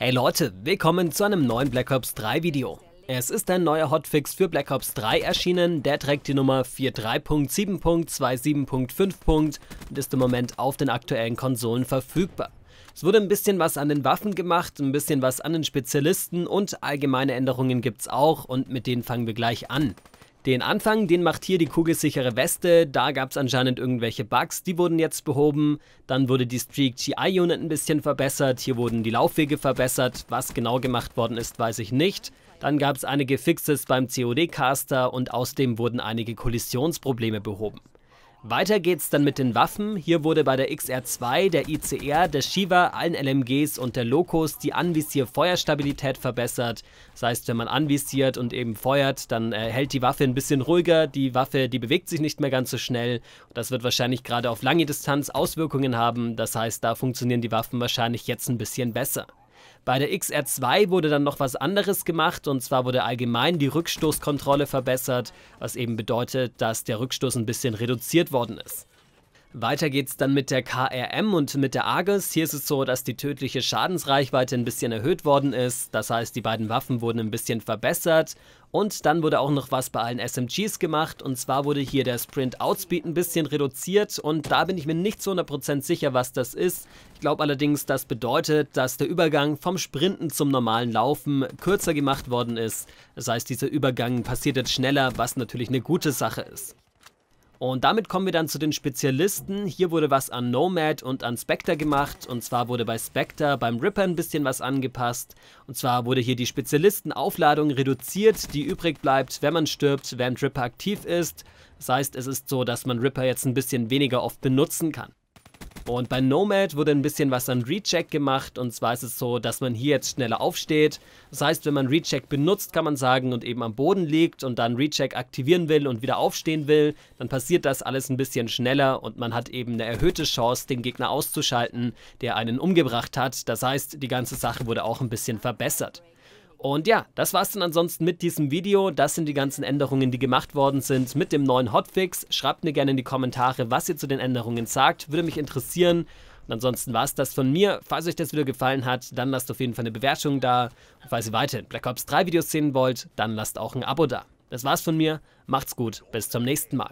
Hey Leute, willkommen zu einem neuen Black Ops 3 Video. Es ist ein neuer Hotfix für Black Ops 3 erschienen, der trägt die Nummer 43.7.27.5. und ist im Moment auf den aktuellen Konsolen verfügbar. Es wurde ein bisschen was an den Waffen gemacht, ein bisschen was an den Spezialisten und allgemeine Änderungen gibt's auch und mit denen fangen wir gleich an. Den Anfang, den macht hier die kugelsichere Weste, da gab es anscheinend irgendwelche Bugs, die wurden jetzt behoben. Dann wurde die Streak GI Unit ein bisschen verbessert, hier wurden die Laufwege verbessert, was genau gemacht worden ist, weiß ich nicht. Dann gab es einige Fixes beim COD-Caster und außerdem wurden einige Kollisionsprobleme behoben. Weiter geht's dann mit den Waffen. Hier wurde bei der XR2, der ICR, der Shiva, allen LMGs und der Locos die Anvisier-Feuerstabilität verbessert. Das heißt, wenn man anvisiert und eben feuert, dann äh, hält die Waffe ein bisschen ruhiger, die Waffe, die bewegt sich nicht mehr ganz so schnell. Das wird wahrscheinlich gerade auf lange Distanz Auswirkungen haben. Das heißt, da funktionieren die Waffen wahrscheinlich jetzt ein bisschen besser. Bei der XR2 wurde dann noch was anderes gemacht und zwar wurde allgemein die Rückstoßkontrolle verbessert, was eben bedeutet, dass der Rückstoß ein bisschen reduziert worden ist. Weiter geht's dann mit der KRM und mit der Argus. Hier ist es so, dass die tödliche Schadensreichweite ein bisschen erhöht worden ist. Das heißt, die beiden Waffen wurden ein bisschen verbessert. Und dann wurde auch noch was bei allen SMGs gemacht. Und zwar wurde hier der Sprint Outspeed ein bisschen reduziert. Und da bin ich mir nicht zu 100% sicher, was das ist. Ich glaube allerdings, das bedeutet, dass der Übergang vom Sprinten zum normalen Laufen kürzer gemacht worden ist. Das heißt, dieser Übergang passiert jetzt schneller, was natürlich eine gute Sache ist. Und damit kommen wir dann zu den Spezialisten. Hier wurde was an Nomad und an Spectre gemacht. Und zwar wurde bei Spectre beim Ripper ein bisschen was angepasst. Und zwar wurde hier die Spezialistenaufladung reduziert, die übrig bleibt, wenn man stirbt, während Ripper aktiv ist. Das heißt, es ist so, dass man Ripper jetzt ein bisschen weniger oft benutzen kann. Und bei Nomad wurde ein bisschen was an Recheck gemacht und zwar ist es so, dass man hier jetzt schneller aufsteht. Das heißt, wenn man Recheck benutzt, kann man sagen und eben am Boden liegt und dann Recheck aktivieren will und wieder aufstehen will, dann passiert das alles ein bisschen schneller und man hat eben eine erhöhte Chance, den Gegner auszuschalten, der einen umgebracht hat. Das heißt, die ganze Sache wurde auch ein bisschen verbessert. Und ja, das war's dann ansonsten mit diesem Video. Das sind die ganzen Änderungen, die gemacht worden sind mit dem neuen Hotfix. Schreibt mir gerne in die Kommentare, was ihr zu den Änderungen sagt. Würde mich interessieren. Und ansonsten war's das von mir. Falls euch das Video gefallen hat, dann lasst auf jeden Fall eine Bewertung da. Und falls ihr weiterhin Black Ops 3 Videos sehen wollt, dann lasst auch ein Abo da. Das war's von mir. Macht's gut. Bis zum nächsten Mal.